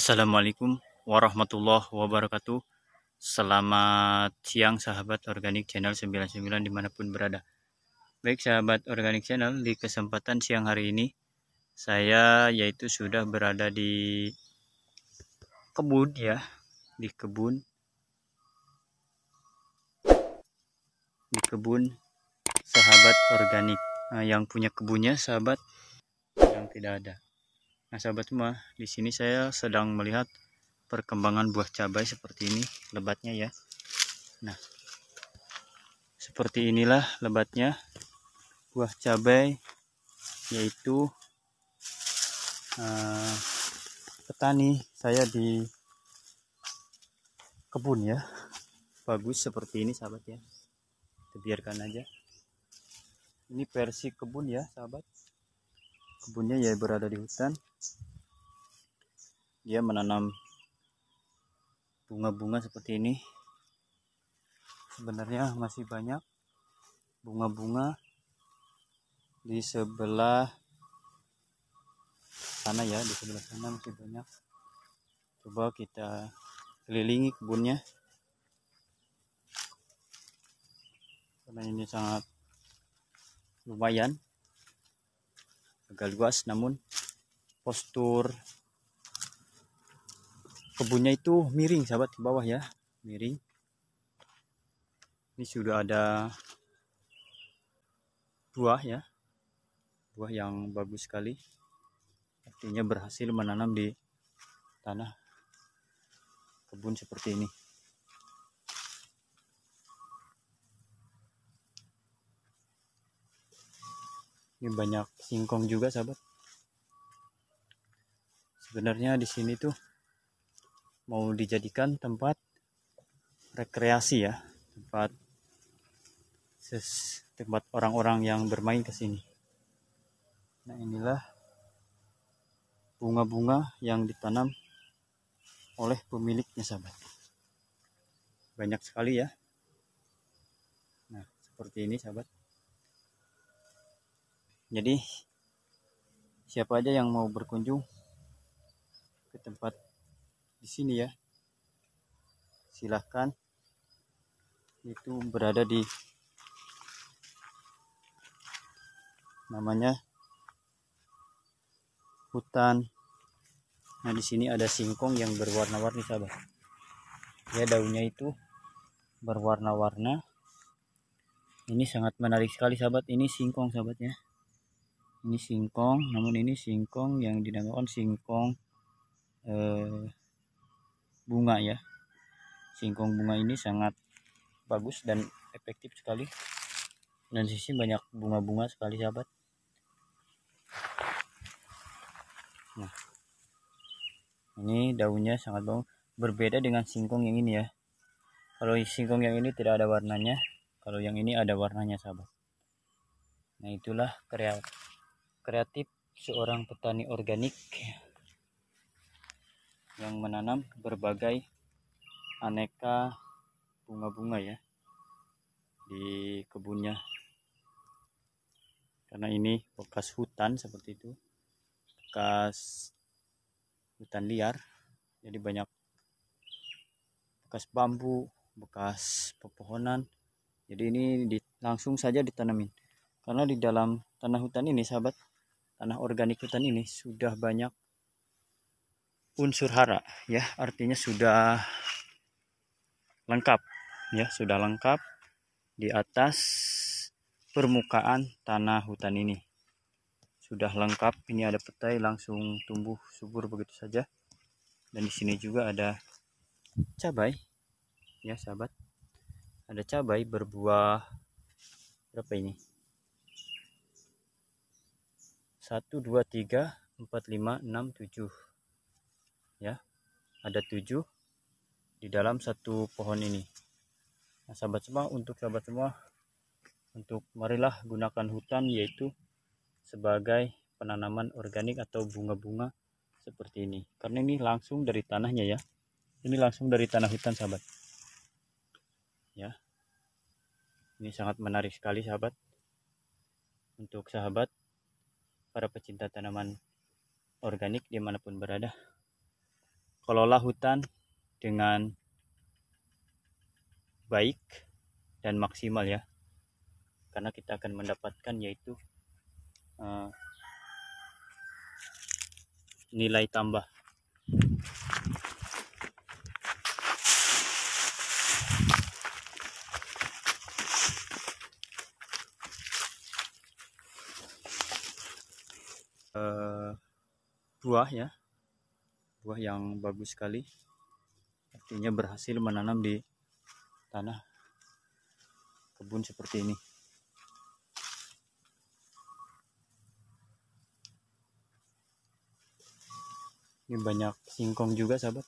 Assalamualaikum warahmatullahi wabarakatuh Selamat siang sahabat organik channel 99 dimanapun berada Baik sahabat organik channel di kesempatan siang hari ini Saya yaitu sudah berada di kebun ya Di kebun Di kebun sahabat organik nah, eh, Yang punya kebunnya sahabat yang tidak ada Nah sahabat semua, di sini saya sedang melihat perkembangan buah cabai seperti ini lebatnya ya. Nah seperti inilah lebatnya buah cabai yaitu uh, petani saya di kebun ya. Bagus seperti ini sahabat ya. biarkan aja. Ini versi kebun ya sahabat kebunnya ya berada di hutan dia menanam bunga-bunga seperti ini sebenarnya masih banyak bunga-bunga di sebelah sana ya di sebelah sana masih banyak coba kita kelilingi kebunnya karena ini sangat lumayan agak luas namun postur kebunnya itu miring sahabat ke bawah ya miring ini sudah ada buah ya buah yang bagus sekali artinya berhasil menanam di tanah kebun seperti ini ini ya, banyak singkong juga sahabat sebenarnya di sini tuh mau dijadikan tempat rekreasi ya tempat ses, tempat orang-orang yang bermain ke sini nah inilah bunga-bunga yang ditanam oleh pemiliknya sahabat banyak sekali ya nah seperti ini sahabat jadi siapa aja yang mau berkunjung ke tempat di sini ya silahkan itu berada di namanya hutan nah di sini ada singkong yang berwarna-warni sahabat ya daunnya itu berwarna-warna ini sangat menarik sekali sahabat ini singkong sahabatnya ini singkong namun ini singkong yang dinamakan singkong eh, bunga ya singkong bunga ini sangat bagus dan efektif sekali dan sisi banyak bunga-bunga sekali sahabat nah ini daunnya sangat bau berbeda dengan singkong yang ini ya kalau singkong yang ini tidak ada warnanya kalau yang ini ada warnanya sahabat nah itulah kreatif kreatif seorang petani organik yang menanam berbagai aneka bunga-bunga ya di kebunnya karena ini bekas hutan seperti itu bekas hutan liar jadi banyak bekas bambu bekas pepohonan jadi ini langsung saja ditanamin karena di dalam tanah hutan ini sahabat tanah organik hutan ini sudah banyak unsur hara ya artinya sudah lengkap ya sudah lengkap di atas permukaan tanah hutan ini sudah lengkap ini ada petai langsung tumbuh subur begitu saja dan di sini juga ada cabai ya sahabat ada cabai berbuah berapa ini 1 2 3 4 5 6 7 ya ada 7 di dalam satu pohon ini nah, sahabat semua untuk sahabat semua untuk marilah gunakan hutan yaitu sebagai penanaman organik atau bunga-bunga seperti ini karena ini langsung dari tanahnya ya ini langsung dari tanah hutan sahabat ya ini sangat menarik sekali sahabat untuk sahabat para pecinta tanaman organik dimanapun berada. Kelola hutan dengan baik dan maksimal ya. Karena kita akan mendapatkan yaitu uh, nilai tambah. uh, buah ya buah yang bagus sekali artinya berhasil menanam di tanah kebun seperti ini ini banyak singkong juga sahabat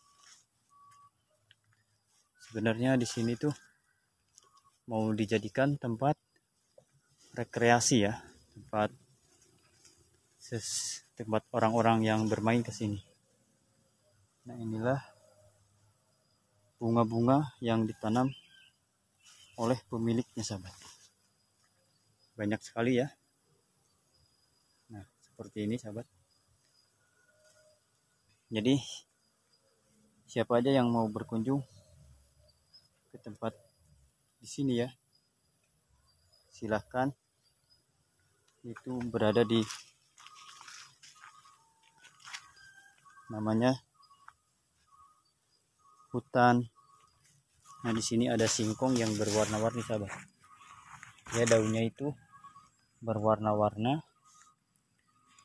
sebenarnya di sini tuh mau dijadikan tempat rekreasi ya tempat terus tempat orang-orang yang bermain ke sini. Nah, inilah bunga-bunga yang ditanam oleh pemiliknya, sahabat. Banyak sekali ya. Nah, seperti ini, sahabat. Jadi siapa aja yang mau berkunjung ke tempat di sini ya. Silahkan itu berada di namanya hutan nah di sini ada singkong yang berwarna-warni sahabat ya daunnya itu berwarna-warna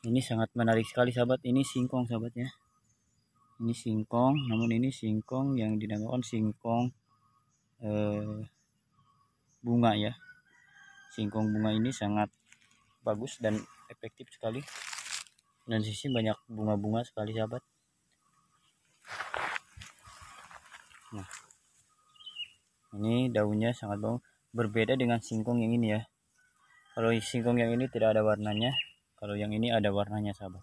ini sangat menarik sekali sahabat ini singkong sahabat ya ini singkong namun ini singkong yang dinamakan singkong eh, bunga ya singkong bunga ini sangat bagus dan efektif sekali dan sisi banyak bunga-bunga sekali sahabat Nah, ini daunnya sangat bau. Berbeda dengan singkong yang ini ya. Kalau singkong yang ini tidak ada warnanya, kalau yang ini ada warnanya sahabat.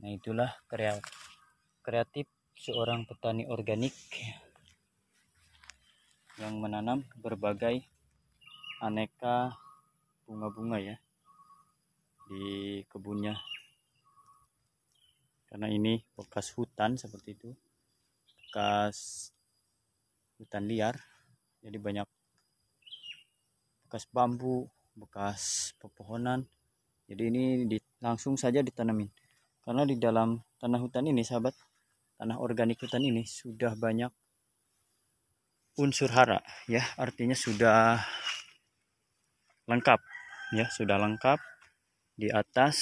Nah itulah kreatif seorang petani organik yang menanam berbagai aneka bunga-bunga ya di kebunnya karena ini bekas hutan seperti itu bekas hutan liar jadi banyak bekas bambu bekas pepohonan jadi ini di, langsung saja ditanamin karena di dalam tanah hutan ini sahabat tanah organik hutan ini sudah banyak unsur hara ya artinya sudah lengkap ya sudah lengkap di atas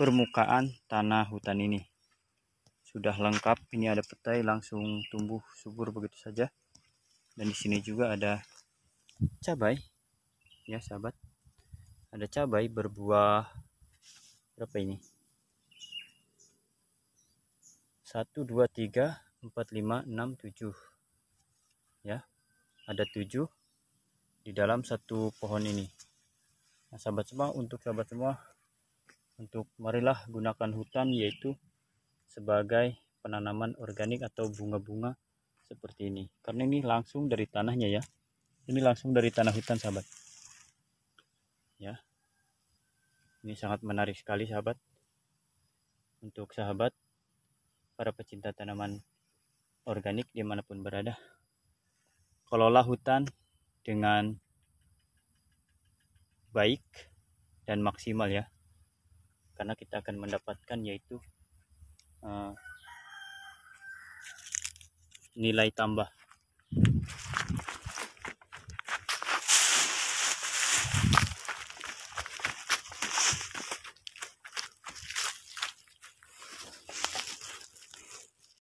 permukaan tanah hutan ini sudah lengkap ini ada petai langsung tumbuh subur begitu saja dan di sini juga ada cabai ya sahabat ada cabai berbuah berapa ini satu dua tiga empat lima enam tujuh ya ada tujuh di dalam satu pohon ini nah sahabat semua untuk sahabat semua untuk marilah gunakan hutan yaitu sebagai penanaman organik atau bunga-bunga seperti ini karena ini langsung dari tanahnya ya ini langsung dari tanah hutan sahabat ya ini sangat menarik sekali sahabat untuk sahabat para pecinta tanaman organik dimanapun berada kelola hutan dengan baik dan maksimal ya karena kita akan mendapatkan yaitu Ah. nilai tambah